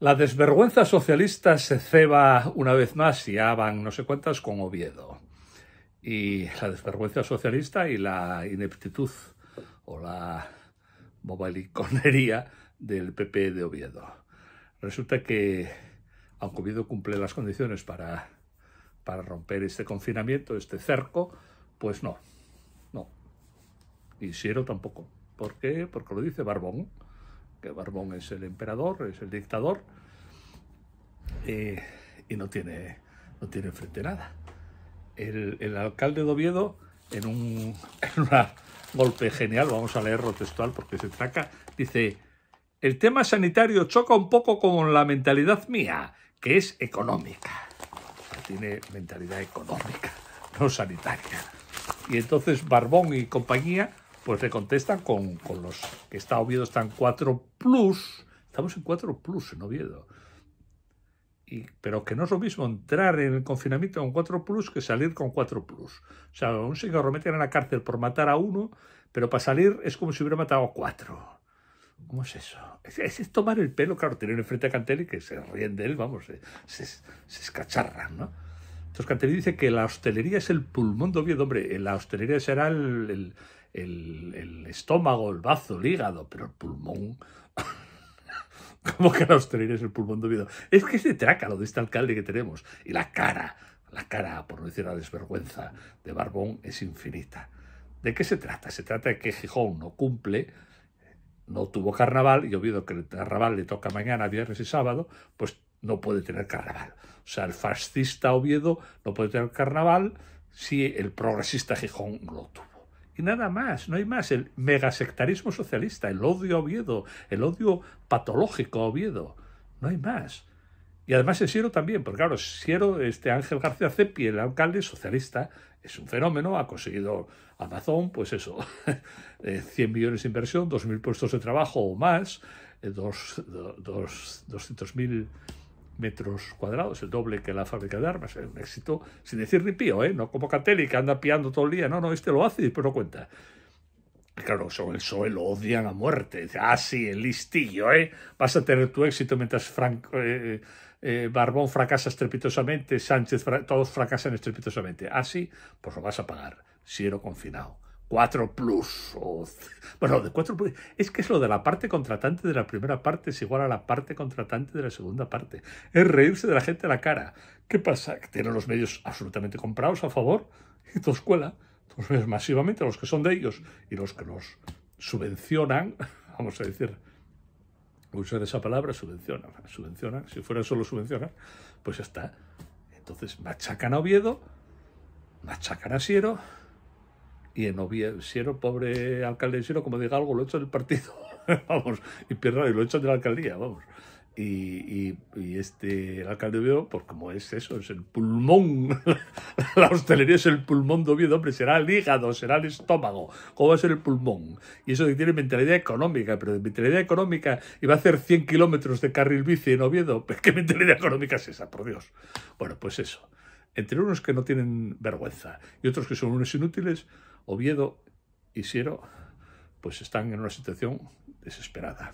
La desvergüenza socialista se ceba una vez más y ya van no sé cuántas con Oviedo. Y la desvergüenza socialista y la ineptitud o la bobaliconería del PP de Oviedo. Resulta que, aunque Oviedo cumple las condiciones para, para romper este confinamiento, este cerco, pues no, no. Y Siero tampoco. ¿Por qué? Porque lo dice Barbón que Barbón es el emperador, es el dictador, eh, y no tiene, no tiene frente nada. El, alcalde de Oviedo, en un golpe genial, vamos a leerlo textual porque se traca, dice, el tema sanitario choca un poco con la mentalidad mía, que es económica. Tiene mentalidad económica, no sanitaria. Y entonces Barbón y compañía pues le contestan con, con los que está Oviedo, están 4 plus, estamos en 4 plus en Oviedo. Y, pero que no es lo mismo entrar en el confinamiento con 4 plus que salir con 4 plus. O sea, un señor lo meten a la cárcel por matar a uno, pero para salir es como si hubiera matado a cuatro. ¿Cómo es eso? Es, es tomar el pelo, claro, tener enfrente a Cantelli que se ríen de él, vamos, se, se, se escacharran, ¿no? Toscantelli dice que la hostelería es el pulmón de Oviedo. Hombre, la hostelería será el, estómago, el bazo, el hígado, pero el pulmón... ¿Cómo que la hostelería es el pulmón de Oviedo? Es que es de lo de este alcalde que tenemos. Y la cara, la cara, por no decir la desvergüenza, de Barbón es infinita. ¿De qué se trata? Se trata de que Gijón no cumple, no tuvo carnaval, y Oviedo que el carnaval le toca mañana, viernes y sábado, pues no puede tener carnaval. O sea, el fascista Oviedo no puede tener carnaval si el progresista Gijón lo tuvo. Y nada más, no hay más. El megasectarismo socialista, el odio a Oviedo, el odio patológico a Oviedo. No hay más. Y además el Siero también, porque claro, Siero, este Ángel García Cepi, el alcalde socialista, es un fenómeno, ha conseguido Amazon, pues eso, 100 eh, millones de inversión, 2.000 puestos de trabajo o más, 200.000 eh, metros cuadrados, el doble que la fábrica de armas. Es un éxito, sin decir ni pío, ¿eh? No como Catelli, que anda piando todo el día. No, no, este lo hace y después no cuenta. Claro, son el PSOE eh, lo odian a muerte. Dice, ah, sí, el listillo, ¿eh? Vas a tener tu éxito mientras Franco, eh, eh, Barbón fracasa estrepitosamente, Sánchez, todos fracasan estrepitosamente. así ah, pues lo vas a pagar. Si confinado. 4 plus. O, bueno, de 4 plus. Es que es lo de la parte contratante de la primera parte es igual a la parte contratante de la segunda parte. Es reírse de la gente a la cara. ¿Qué pasa? Que tienen los medios absolutamente comprados a favor y tu escuela. Los medios masivamente, los que son de ellos y los que los subvencionan, vamos a decir, usar esa palabra, subvencionan, subvencionan, si fuera solo subvencionan, pues ya está. Entonces machacan a Oviedo, machacan a Siero, y en Oviedo, si pobre alcalde, si era como diga algo, lo hecho del partido, vamos, y pierda, y lo hecho de la alcaldía, vamos. Y, este alcalde de Oviedo, pues como es eso, es el pulmón, la hostelería es el pulmón de Oviedo, hombre, será el hígado, será el estómago, ¿cómo va a ser el pulmón? Y eso que tiene mentalidad económica, pero de mentalidad económica, y va a hacer 100 kilómetros de carril bici en Oviedo, pues, ¿qué mentalidad económica es esa, por Dios? Bueno, pues eso entre unos que no tienen vergüenza y otros que son unos inútiles, Oviedo y Siero pues están en una situación desesperada.